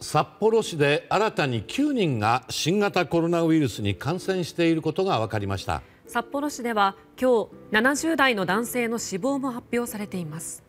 札幌市で新たに9人が新型コロナウイルスに感染していることが分かりました札幌市では今日70代の男性の死亡も発表されています